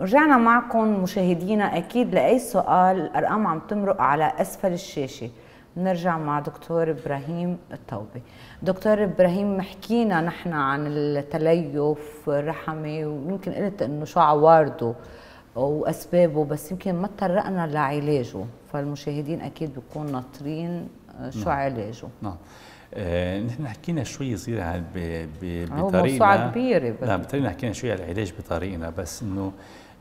رجعنا معكم مشاهدينا اكيد لاي سؤال الارقام عم تمرق على اسفل الشاشه نرجع مع دكتور ابراهيم الطوبي دكتور ابراهيم حكينا نحن عن التليف الرحمي ويمكن قلت انه شو عوارضه واسبابه بس يمكن ما تطرقنا لعلاجه فالمشاهدين اكيد بيكونوا ناطرين آه، شو نعم. علاجه نعم آه، نحن حكينا شوي صغيرة عن بطريقنا هو موسوعة كبيرة نعم بطريقنا حكينا شوي على العلاج بطريقنا بس انه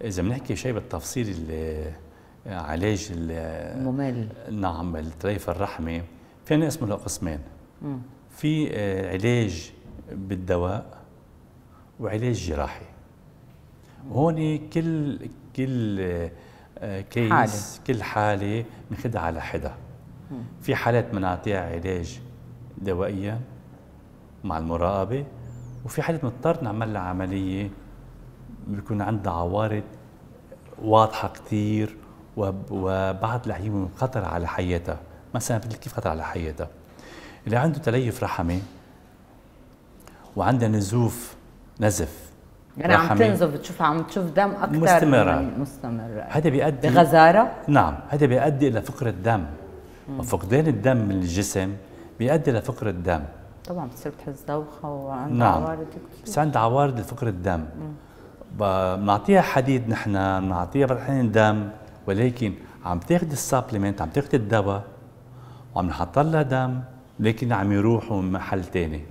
اذا بنحكي شيء بالتفصيل علاج الممل نعم التريف الرحمي عندنا اسمه قسمين في آه، علاج بالدواء وعلاج جراحي هون كل كل آه، كيس حالة. كل حاله بناخذها على حدا في حالات بنعطيها علاج دوائيا مع المراقبه وفي حالات بنضطر نعمل لها عمليه بيكون عندها عوارض واضحه كثير وبعض لعيبه خطر على حياتها مثلا كيف خطر على حياتها اللي عنده تليف رحمي وعنده نزوف نزف يعني عم تنزف بتشوف عم تشوف دم اكثر مستمرة مستمرة هذا بيؤدي بغزارة؟ نعم هذا بيؤدي الى فقر الدم وفقدان الدم من الجسم بيؤدي لفقر الدم طبعا بتصير بتحس دوخة وعندها نعم. عوارض بس عندها عوارض لفقر الدم مم. بنعطيها حديد نحن بنعطيها بعض دم ولكن عم تاخذ السبلمنت عم تاخذ الدواء وعم نحط لها دم لكن عم يروحوا من محل ثاني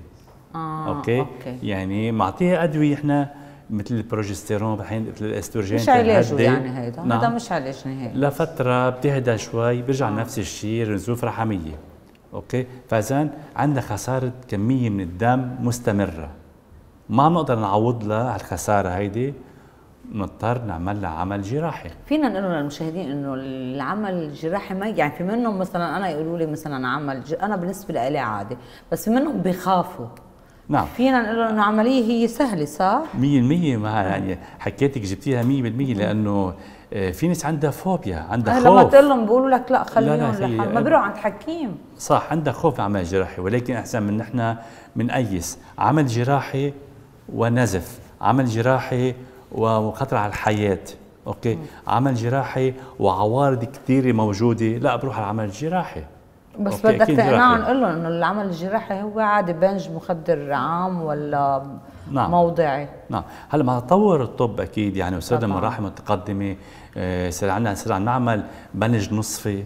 آه اوكي, أوكي. يعني معطيها ادويه احنا مثل البروجستيرون بحين مثل الاستروجين مش علاج يعني هيدا نعم. هذا مش علاج نهائي لفتره بتهدى شوي بيرجع آه. نفس الشيء رزوف رحميه اوكي فاذا عندنا خساره كميه من الدم مستمره ما عم نقدر نعوض لها هالخساره هيدي نضطر نعمل لها عمل جراحي فينا نقول للمشاهدين انه العمل الجراحي ما يعني في منهم مثلا انا يقولوا لي مثلا عمل ج... انا بالنسبه لي عادي بس في منهم بخافوا نعم فينا نقول انه العمليه هي سهله صح 100% ما يعني حكيتك جبتيها 100% لانه آه، في ناس عندها فوبيا عندها خوف لما تقول لهم بيقولوا لك لا خليهم ما بيروحوا عند حكيم صح عندها خوف عمل جراحي ولكن احسن من نحن بنقيس عمل جراحي ونزف عمل جراحي وخطر على الحياه اوكي م. عمل جراحي وعوارض كثيره موجوده لا بروح على العمل الجراحي بس بدك تقنعهم قول لهم انه العمل الجراحي هو عادي بنج مخدر عام ولا نعم. موضعي نعم هلا مع تطور الطب اكيد يعني وصرنا مراحل متقدمه آه، صار عندنا صار عم نعمل بنج نصفي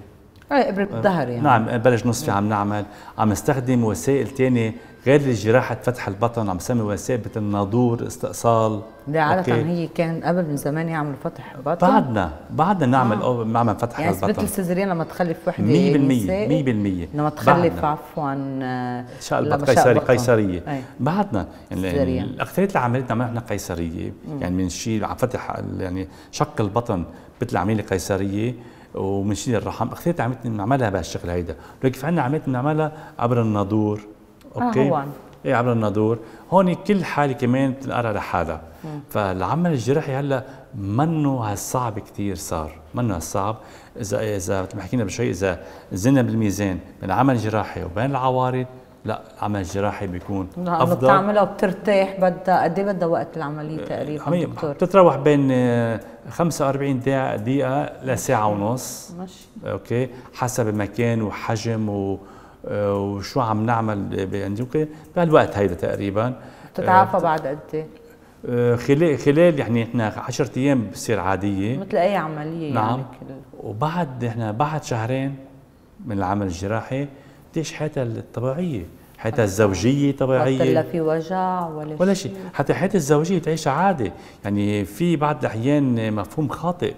اي آه، ابره الظهر يعني نعم آه، بلش نصفي نعم. عم نعمل عم نستخدم وسائل ثانيه غير الجراحه فتح البطن عم نسمي وسائل مثل النادور استئصال لا عادة هي كان قبل من زمان يعملوا فتح بطن بعدنا بعدنا نعمل آه. نعمل فتح يعني البطن مثل السيزريان لما تخلف وحده 100% 100% لما تخلف عفوا آه، شق البطن قيصري قيصريه بعدنا يعني الاكثريه اللي عملتنا نحن قيصريه يعني من شيء عم فتح يعني شق البطن مثل العمليه القيصريه ومنشيل الرحم اختيت عمليات بنعملها بهالشكل هيدا ولكن في عندنا عمليات بنعملها عبر النادور آه، اوكي آه هون ايه عبر النادور هون كل حاله كمان بتنقرا لحالها فالعمل الجراحي هلا منه هالصعب كثير صار منه هالصعب اذا اذا مثل ما حكينا بشوي اذا زنا بالميزان بين العمل الجراحي وبين العوارض لا العمل الجراحي بيكون نعم افضل بتعملها وبترتاح بدها قد ايه بدها وقت العمليه آه، تقريبا عملية دكتور؟ بتتراوح بين 45 آه، دقيقه دقيقه لساعه ونص ماشي اوكي حسب المكان وحجم و... آه، وشو عم نعمل يعني، اوكي بهالوقت هيدا تقريبا بتتعافى بعد قد ايه؟ خلال خلال يعني احنا 10 ايام بتصير عاديه مثل اي عمليه يعني نعم يعني وبعد احنا بعد شهرين من العمل الجراحي قديش حياتها الطبيعيه حياتها الزوجيه طبيعيه لا في وجع ولا, ولا شيء حتى حياتها الزوجيه تعيشها عادي يعني في بعض الاحيان مفهوم خاطئ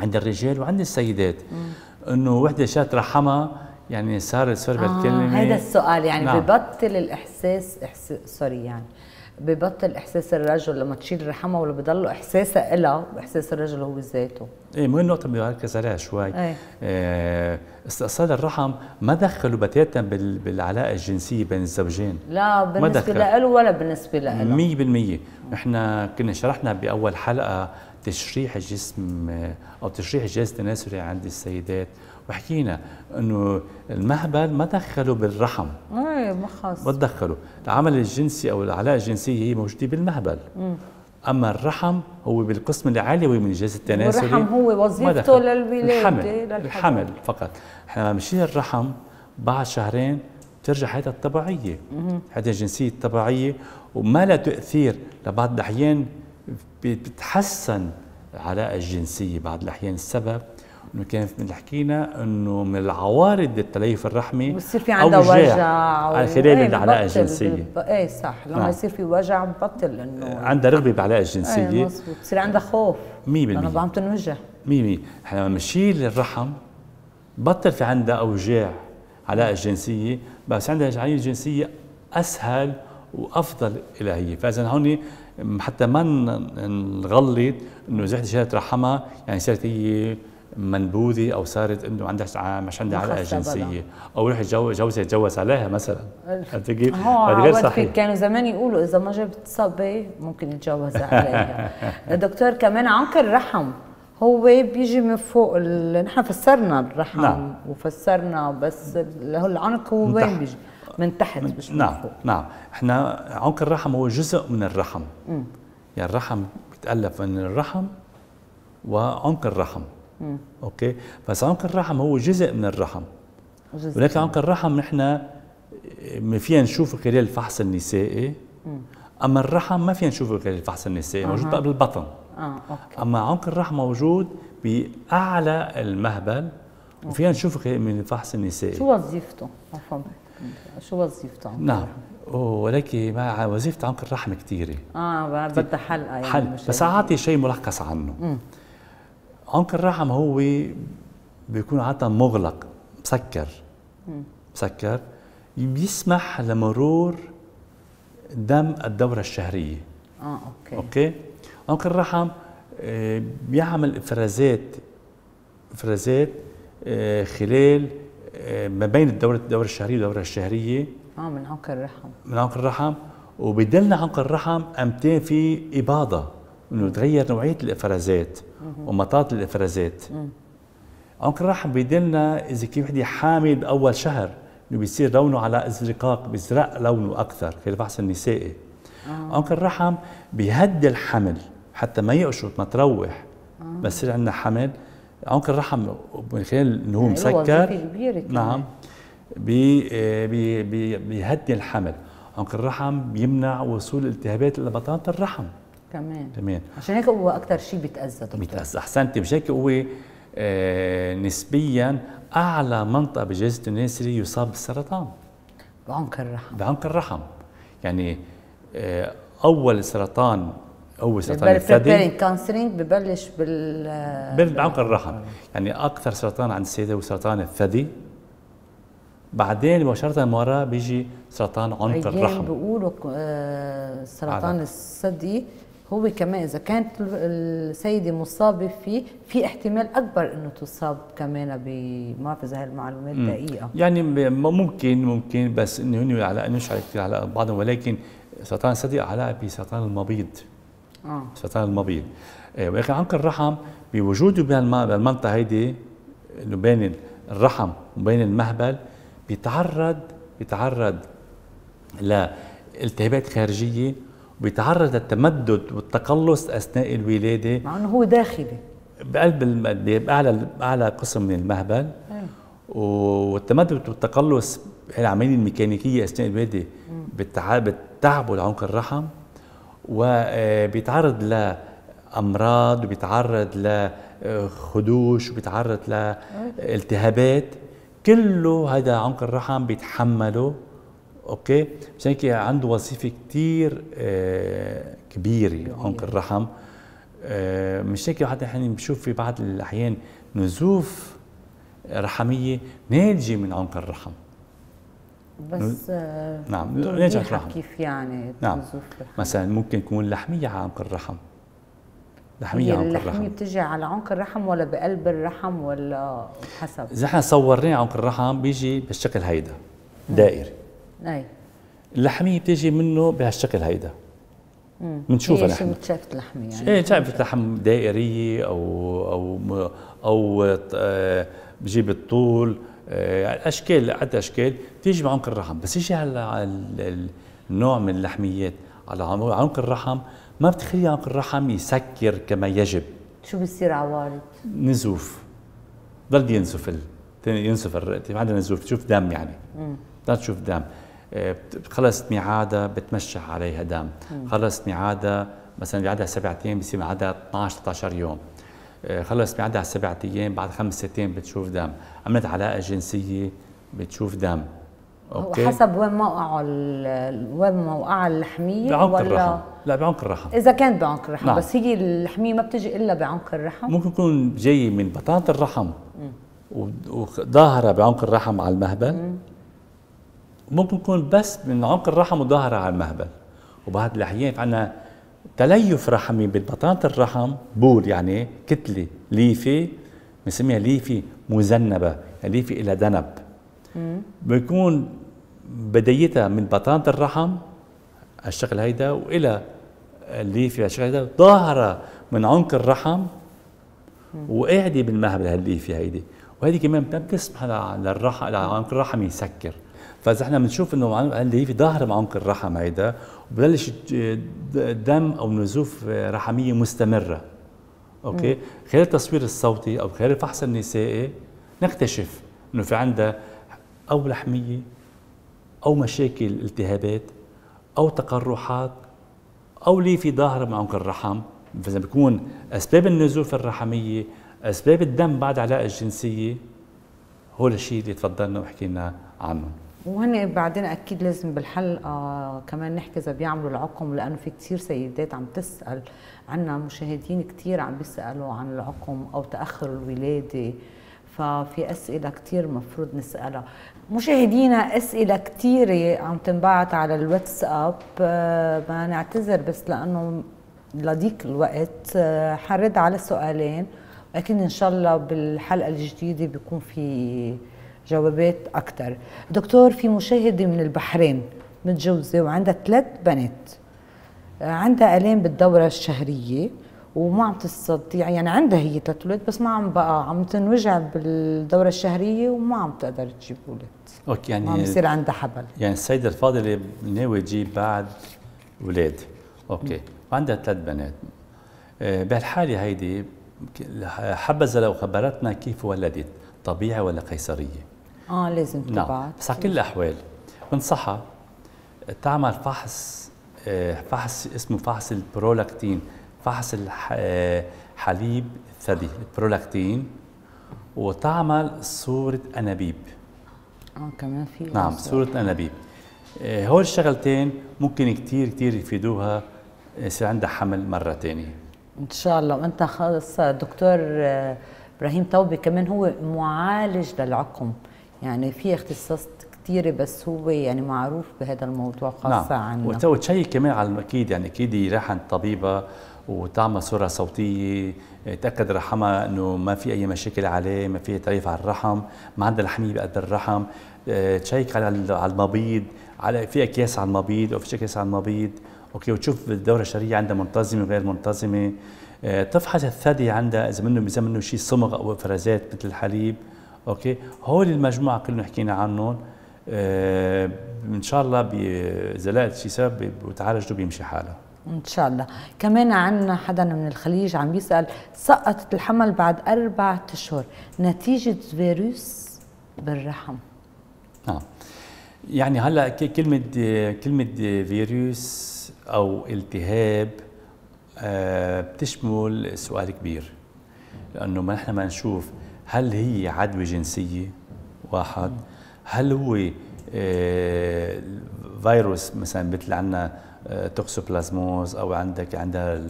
عند الرجال وعند السيدات انه وحده شات رحمها يعني صار سوري آه بهالكلمه هذا السؤال يعني نعم. ببطل الاحساس إحس... سوري يعني ببطل احساس الرجل لما تشيل رحمه ولا بضله احساسها إلها واحساس الرجل هو ذاته ايه مو النقطة بركز عليها شوي أي. إيه آه، استئصال الرحم ما دخلوا بتاتا بالعلاقة الجنسية بين الزوجين لا بالنسبة له ولا بالنسبة له 100% احنا كنا شرحنا بأول حلقة تشريح الجسم آه، أو تشريح الجهاز التناسلي عند السيدات وحكينا انه المهبل ما دخلوا بالرحم ايه ما خاص ما تدخلوا العمل الجنسي او العلاقه الجنسيه هي موجوده بالمهبل مم. اما الرحم هو بالقسم العلوي من الجهاز التناسلي الرحم هو وظيفته للولاده الحمل للحمل, الحمل فقط احنا بنشيل الرحم بعد شهرين بترجع حياتها الطبيعيه حياتها الجنسيه الطبيعيه وما لها تاثير لبعض الاحيان بتتحسن العلاقه الجنسيه بعض الاحيان السبب انه كان اللي حكينا انه من العوارض التليف الرحمي بصير في عندها وجع على خلال ايه العلاقه الجنسيه ب... ايه صح لما آه. يصير في وجع بطل انه إيه، عندها رغبه بالعلاقه الجنسيه ايه مظبوط بصير عندها خوف 100% لانه عم تنوجع 100% احنا لما بنشيل الرحم بطل في عندها اوجاع علاقه جنسيه بس عندها علاقه جنسيه اسهل وافضل لها هي فاذا هون حتى ما نغلط انه اذا شالت رحمها يعني صارت هي منبوذي او صارت انه عندها مش عندها علاقه جنسيه او رح جوزها يتجوز عليها مثلا انت كيف؟ غير صحيح كانوا زمان يقولوا اذا ما جبت صبي ممكن يتجوز عليها الدكتور كمان عنق الرحم هو بيجي من فوق ال... نحن فسرنا الرحم نعم. وفسرنا بس العنق هو وين بيجي؟ من تحت مش من نعم فوق نعم احنا عنق الرحم هو جزء من الرحم م. يعني الرحم بيتالف من الرحم وعنق الرحم مم. اوكي بس عنق الرحم هو جزء من الرحم جزء ولكن عنق الرحم نحن فينا نشوفه خلال الفحص النسائي مم. اما الرحم ما فينا نشوفه خلال الفحص النسائي موجود أه. بقى بالبطن آه، أوكي. اما عنق الرحم موجود باعلى المهبل وفينا نشوفه من الفحص النسائي شو وظيفته؟ عفوا شو وظيفته؟ نعم ولكن مع وظيفة عنق الرحم كثيره اه بدها حلقه يعني حل. بس اعطي شيء ملخص عنه مم. عنق الرحم هو بيكون عادة مغلق مسكر مسكر بيسمح لمرور دم الدورة الشهرية اه اوكي اوكي عنق الرحم آه، بيعمل افرازات افرازات آه، خلال آه، ما بين الدورة الدورة الشهرية والدورة الشهرية اه من عنق الرحم من عنق الرحم وبيدلنا عنق الرحم امتين في اباضه انه تغير نوعيه الافرازات ومطاط الافرازات عنق راح بيدلنا اذا كيف وحده حامل اول شهر انه بيصير لونه على ازرقاق بيزرق لونه اكثر في الفحص النسائي عنق الرحم بيهدي الحمل حتى ما يقشط ما تروح ما يصير عندنا حمل عنق الرحم من خلال انه هو أيوة، مسكر نعم آه، بي بي بيهدي الحمل عنق الرحم بيمنع وصول التهابات لبطانه الرحم كمان كمان عشان هيك هو اكثر شيء بيتاذى دكتور بيتاذى احسنت مش هيك هو آه، نسبيا اعلى منطقه بجهاز التناسلي يصاب بالسرطان بعنق الرحم بعنق الرحم يعني آه، اول سرطان هو سرطان الثدي كانسرينج ببلش بال آه، بعمق بعنق الرحم يعني اكثر سرطان عند السيده هو سرطان الثدي بعدين مباشرة مرة بيجي سرطان عنق الرحم بيقولوا سرطان الثدي هو كمان اذا كانت السيده مصابه فيه في احتمال اكبر انه تصاب كمان ب ما بعرف اذا هالمعلومات دقيقه يعني ممكن ممكن بس انه هن على انه على كثير على بعضهم ولكن سرطان الثدي علاقه بسرطان المبيض اه سرطان المبيض آه، ولكن عنق الرحم بوجوده بهالمنطقه هيدي اللي بين الرحم وبين المهبل بيتعرض بيتعرض لالتهابات خارجيه بيتعرض للتمدد والتقلص اثناء الولاده مع انه هو داخلي بقلب المادة باعلى اعلى قسم من المهبل أيه. والتمدد والتقلص العمليه الميكانيكيه اثناء الولاده بتعبوا لعنق الرحم وبيتعرض آه، لامراض وبيتعرض لخدوش آه، وبيتعرض لالتهابات إيه. كله هذا عنق الرحم بيتحمله اوكي مشان هيك عنده وظيفه كثير آه، كبيره عنق الرحم آه، مش هيك حتى احنا بنشوف في بعض الاحيان نزوف رحميه ناتجه من عنق الرحم بس آه، نعم ناتجه الرحم كيف يعني نعم نزوف مثلا ممكن يكون لحميه على عنق الرحم لحمية عنق اللحمية الرحم بتجي على عنق الرحم ولا بقلب الرحم ولا حسب؟ إذا احنا صورناه عنق الرحم بيجي بالشكل هيدا دائري اي اللحميه بتيجي منه بهالشكل هيدا بنشوفها إيه، نحن شفت لحمه يعني ايه شافت لحم دائريه او او او آه، بجيب الطول آه، اشكال عدة اشكال بتيجي بعمق الرحم بس يجي على النوع من اللحميات على عمق الرحم ما بتخلي عمق الرحم يسكر كما يجب شو بصير عوارض؟ نزوف ضل ينزف ال... ينزف الرئتي ما عندنا نزوف تشوف دم يعني امم تشوف دم آه، آه، خلصت ميعادها بتمشى عليها دم خلصت ميعادها مثلا ميعادها سبع ايام بصير ميعادها 12 13 يوم خلص ميعادها سبع ايام بعد ست ايام بتشوف دم عملت علاقه جنسيه بتشوف دم اوكي حسب وين موقعه وين موقعها اللحميه بعمق ولا الرحم لا بعمق الرحم اذا كانت بعمق الرحم نعم. بس هي اللحميه ما بتجي الا بعمق الرحم ممكن تكون جايه من بطانه الرحم وظاهره بعمق الرحم على المهبل مم. ممكن يكون بس من عمق الرحم وظهر على المهبل وبعض الاحيان في عندنا تليف رحمي ببطانه الرحم بول يعني كتله ليفه بنسميها ليفه مذنبه يعني ليفه الى ذنب بيكون بدايتها من بطانه الرحم الشكل هيدا والى الليفه الشكل هيدا ظاهره من عمق الرحم وقاعده بالمهبل هالليفه هيدي وهيدي كمان ما بتسمح للرحم لعمق الرحم يسكر فاذا احنا بنشوف انه قال لي في ظهر معمق الرحم هيدا وبلش آه، دم او نزوف آه، رحميه مستمره اوكي خلال التصوير الصوتي او خلال الفحص النسائي نكتشف انه في عندها او لحميه او مشاكل التهابات او تقرحات او لي في ظهر معمق الرحم فاذا بيكون اسباب النزوف الرحميه اسباب الدم بعد علاقه جنسيه هو الشيء اللي تفضلنا وحكينا عنه وهن بعدين اكيد لازم بالحلقه آه، كمان نحكي اذا بيعملوا العقم لانه في كثير سيدات عم تسال عنا مشاهدين كثير عم بيسالوا عن العقم او تاخر الولاده ففي اسئله كثير مفروض نسالها مشاهدينا اسئله كثيره عم تنبعت على الواتساب آه، ما نعتذر بس لانه لضيق الوقت آه، حرد على سؤالين لكن ان شاء الله بالحلقه الجديده بيكون في جوابات اكثر دكتور في مشاهده من البحرين متجوزه وعندها ثلاث بنات عندها الام بالدوره الشهريه وما عم تستطيع يعني عندها هي ثلاث اولاد بس ما عم بقى عم تنوجع بالدوره الشهريه وما عم تقدر تجيب اولاد اوكي يعني ما عم يصير عندها حبل يعني السيده الفاضله ناويه تجيب بعد اولاد اوكي وعندها ثلاث بنات آه، بهالحاله هيدي حبذا لو خبرتنا كيف ولدت طبيعي ولا قيصريه اه لازم تبعت نعم. بس على كل الاحوال بنصحها تعمل فحص آه، فحص اسمه فحص البرولاكتين فحص آه، حليب الثدي البرولاكتين وتعمل صورة أنابيب اه كمان في نعم صورة أنابيب آه، هول الشغلتين ممكن كثير كثير يفيدوها يصير عندها حمل مرة ثانية ان شاء الله وانت خلص دكتور ابراهيم طوبي كمان هو معالج للعقم يعني في اختصاص كثيرة بس هو يعني معروف بهذا الموضوع خاصة نعم. عنه وتشيك كمان على المأكيد يعني أكيد عند طبيبة وتعمل صورة صوتية تأكد رحمها أنه ما في أي مشاكل عليه ما في تعريف على الرحم ما عندها لحميه بقد الرحم تشيك آه، على المبيض على في أكياس على المبيض أو في أكياس على المبيض أوكي وتشوف الدورة الشهرية عندها منتظمة وغير منتظمة تفحص الثدي عندها اذا منه اذا منه شيء صمغ او افرازات مثل الحليب اوكي هول المجموعه كلنا حكينا عنهم آه ان شاء الله اذا لقت شيء سبب وتعالجته بيمشي حالها ان شاء الله كمان عندنا حدا من الخليج عم بيسال سقطت الحمل بعد اربع اشهر نتيجه فيروس بالرحم نعم يعني هلا كلمه كلمه فيروس او التهاب آه، بتشمل سؤال كبير لانه ما نحن ما نشوف هل هي عدوى جنسيه واحد هل هو آه، فيروس مثلا مثل عندنا آه، توكسوبلازموز او عندك عندها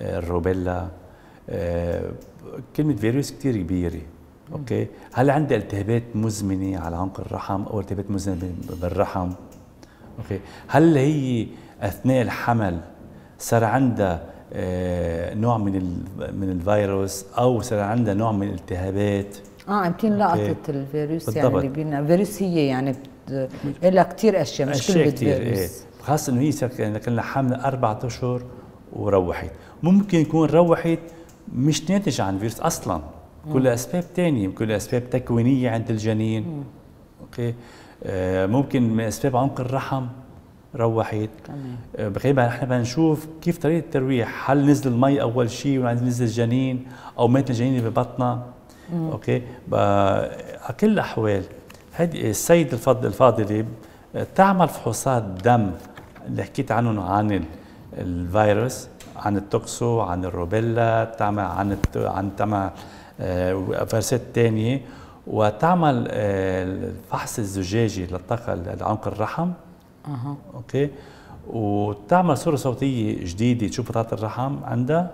الروبيلا كلمه فيروس كثير كبيره اوكي هل عندي التهابات مزمنه على عنق الرحم او التهابات مزمنه بالرحم اوكي هل هي اثناء الحمل صار عندها آه، نوع من من الفيروس او صار عندها نوع من الالتهابات اه لقطت الفيروس يعني بالضبط. يعني اللي بينا فيروس هي يعني لها كثير اشياء مش كلمه إيه. فيروس إيه. خاصه انه هي صار كان لها حمله اربع اشهر وروحت ممكن يكون روحت مش ناتج عن فيروس اصلا كل اسباب ثانيه كل اسباب تكوينيه عند الجنين اوكي آه ممكن من اسباب عمق الرحم روحت تمام نحن بدنا نشوف كيف طريقه الترويح هل نزل المي اول شيء وبعدين نزل الجنين او مات الجنين ببطنها اوكي على كل الاحوال هذه السيد الفضل الفاضله آه، تعمل فحوصات دم اللي حكيت عنهم عن الفيروس عن التوكسو عن الروبيلا تعمل عن الت... عن تعمل آه، فيروسات ثانيه وتعمل آه، الفحص الزجاجي للطاقه لعنق الرحم اها اوكي وتعمل صوره صوتيه جديده تشوف بطاقه الرحم عندها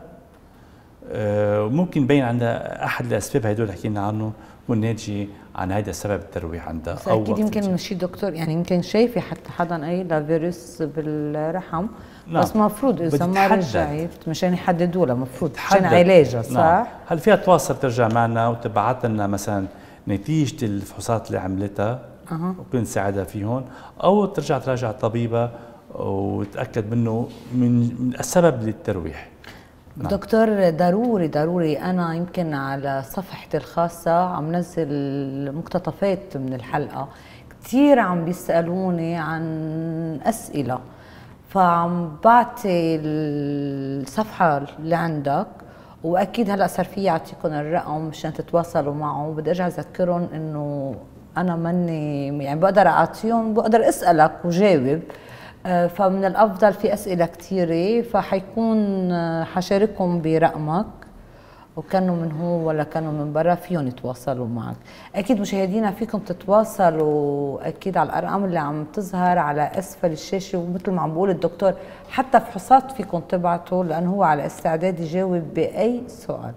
آه، ممكن يبين عندها احد الاسباب هدول اللي حكينا عنه والناتجه عن هذا السبب الترويح عندها او اكيد يمكن شيء دكتور يعني يمكن شايفه حتى حدا اي فيروس بالرحم نعم. بس المفروض اذا ما رجعت مشان يحددوا لها المفروض مشان علاجها نعم. صح؟ نعم. هل فيها تواصل ترجع معنا وتبعت لنا مثلا نتيجه الفحوصات اللي عملتها أه. وكنت ساعدها او ترجع تراجع الطبيبه وتاكد منه من السبب للترويح نعم. دكتور ضروري ضروري انا يمكن على صفحتي الخاصه عم نزل مقتطفات من الحلقه كثير عم بيسالوني عن اسئله فعم بعطي الصفحه اللي عندك واكيد هلا صار في يعطيكم الرقم مشان تتواصلوا معه بدي ارجع اذكرهم انه انا ماني يعني بقدر اعطيهم بقدر اسالك وجاوب آه، فمن الافضل في اسئله كثيره فحيكون آه، حشاركهم برقمك وكانوا من هو ولا كانوا من برا فيهم يتواصلوا معك اكيد مشاهدينا فيكم تتواصلوا اكيد على الارقام اللي عم تظهر على اسفل الشاشه ومثل ما عم بقول الدكتور حتى فحوصات فيكم تبعتوا لانه هو على استعداد يجاوب باي سؤال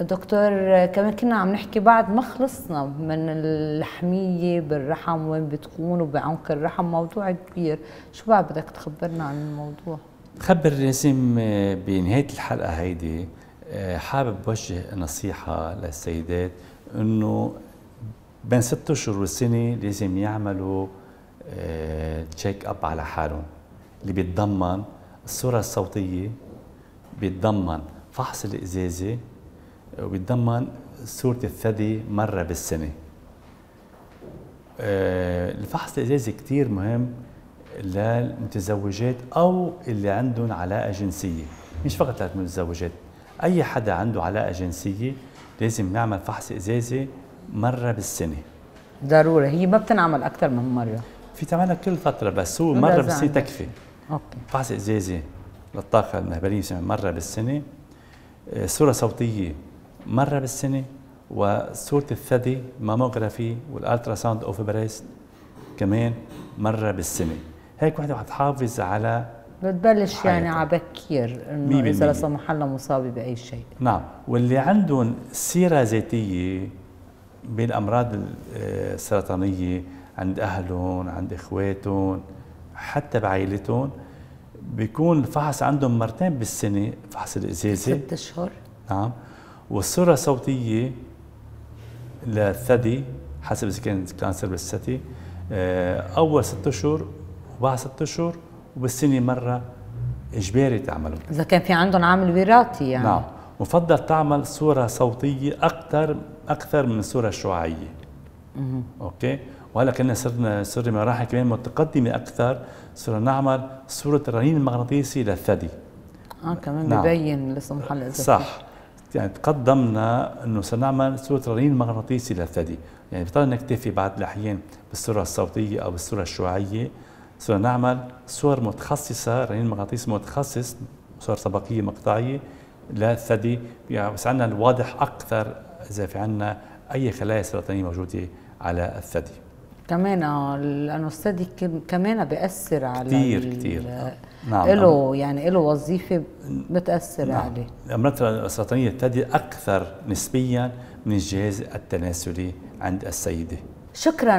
دكتور كمان كنا عم نحكي بعد ما خلصنا من اللحمية بالرحم وين بتكون وبعمق الرحم موضوع كبير شو بعد بدك تخبرنا عن الموضوع خبر نسيم بنهاية الحلقة هيدي حابب بوجه نصيحة للسيدات انه بين ست اشهر والسنة لازم يعملوا تشيك آه، اب على حالهم اللي بيتضمن الصورة الصوتية بيتضمن فحص الإزازة وبيتضمن صورة الثدي مرة بالسنة آه، الفحص الإزازي كتير مهم للمتزوجات أو اللي عندهم علاقة جنسية مش فقط للمتزوجات أي حدا عنده علاقة جنسية لازم نعمل فحص إزازي مرة بالسنة ضروري هي ما بتنعمل أكثر من مرة في تعملها كل فترة بس هو مرة بالسنة عندك. تكفي أوكي. فحص إزازي للطاقة المهبلية مرة بالسنة صورة آه، صوتية مرة بالسنة وصورة الثدي ماموغرافي والالترا ساوند اوف بريست كمان مرة بالسنة هيك وحدة حتحافظ على بتبلش يعني حياتها. يعني على بكير انه اذا لا سمح الله مصابه باي شيء نعم واللي عندهم سيره ذاتيه بالامراض آه، السرطانيه عند اهلهم عند اخواتهم حتى بعائلتهم بيكون الفحص عندهم مرتين بالسنه فحص الازازه ست اشهر نعم والصوره الصوتيه للثدي حسب اذا كان كانسر بالثدي آه، اول ست اشهر وبعد ست اشهر وبالسنه مره اجباري تعملوا اذا كان في عندهم عامل وراثي يعني نعم مفضل تعمل صوره صوتيه اكثر اكثر من الصوره الشعاعيه اوكي وهلا كنا صرنا صرنا مراحل كمان متقدمه اكثر صرنا نعمل صوره الرنين المغناطيسي للثدي اه كمان نعم. ببين لسه محل صح يعني تقدمنا انه سنعمل صوره رنين مغناطيسي للثدي يعني بطل نكتفي بعض الاحيان بالصوره الصوتيه او بالصوره الشعاعيه صرنا نعمل صور متخصصه رنين مغناطيسي متخصص صور طبقيه مقطعيه للثدي يعني بس عندنا الواضح اكثر اذا في عندنا اي خلايا سرطانيه موجوده على الثدي كمان لانه الثدي كمان بياثر على كثير كثير آه، نعم له نعم. يعني له وظيفه بتاثر نعم. عليه الامراض السرطانيه الثدي اكثر نسبيا من الجهاز التناسلي عند السيده شكرا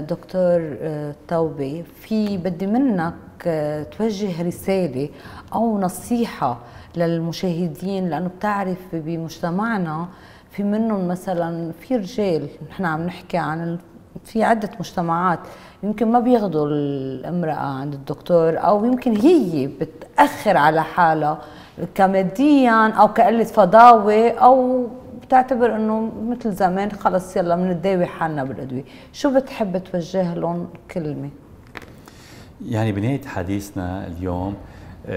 دكتور آه، توبي في بدي منك آه، توجه رساله او نصيحه للمشاهدين لانه بتعرف بمجتمعنا في منهم مثلا في رجال نحن عم نحكي عن في عدة مجتمعات يمكن ما بياخذوا الامرأة عند الدكتور أو يمكن هي بتأخر على حالها كماديا أو كقلة فضاوة أو بتعتبر انه مثل زمان خلص يلا بنتداوي حالنا بالادويه، شو بتحب توجه لهم كلمه؟ يعني بنهايه حديثنا اليوم بنرجع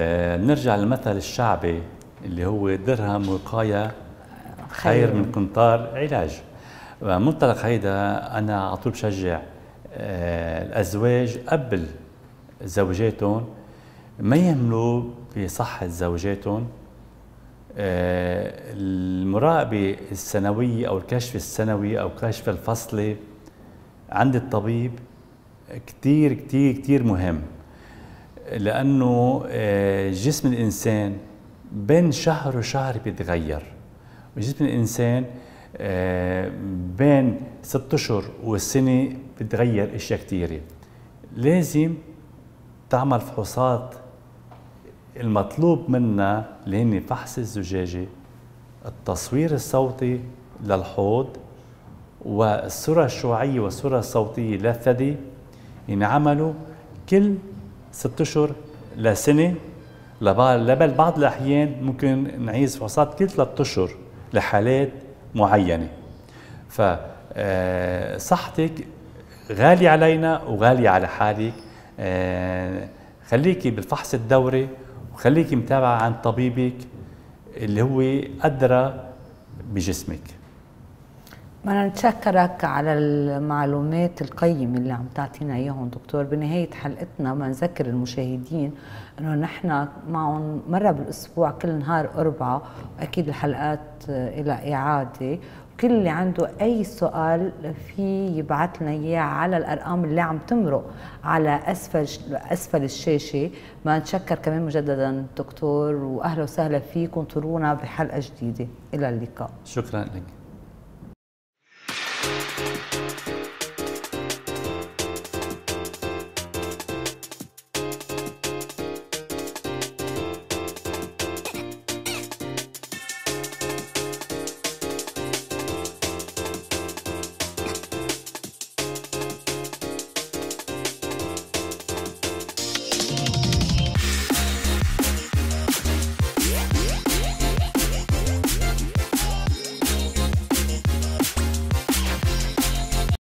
آه، نرجع للمثل الشعبي اللي هو درهم وقايه خير, خير من قنطار علاج منطلق هيدا انا على طول بشجع آه، الازواج قبل زوجاتهم ما يهملوا بصحه زوجاتهم آه، المراقبه السنويه او الكشف السنوي او كشف الفصلي عند الطبيب كثير كثير كثير مهم لانه آه، جسم الانسان بين شهر وشهر بيتغير وجسم الانسان بين ست اشهر والسنه بتغير اشياء كثيره لازم تعمل فحوصات المطلوب منا اللي هن فحص الزجاجه التصوير الصوتي للحوض والصوره الشعاعيه والصوره الصوتيه للثدي ينعملوا كل ست اشهر لسنه لبل بعض الاحيان ممكن نعيد فحوصات كل ثلاث اشهر لحالات معينة فصحتك آه، غالية علينا وغالية على حالك آه، خليكي بالفحص الدوري وخليكي متابعة عن طبيبك اللي هو أدرى بجسمك أنا نتشكرك على المعلومات القيمة اللي عم تعطينا إياهم دكتور بنهاية حلقتنا ما نذكر المشاهدين أنه نحن معهم مرة بالأسبوع كل نهار أربعة وأكيد الحلقات إلى إعادة كل اللي عنده أي سؤال في يبعث لنا إياه على الأرقام اللي عم تمرق على أسفل أسفل الشاشة ما نتشكر كمان مجددا دكتور وأهلا وسهلا فيك وانطرونا بحلقة جديدة إلى اللقاء شكرا لك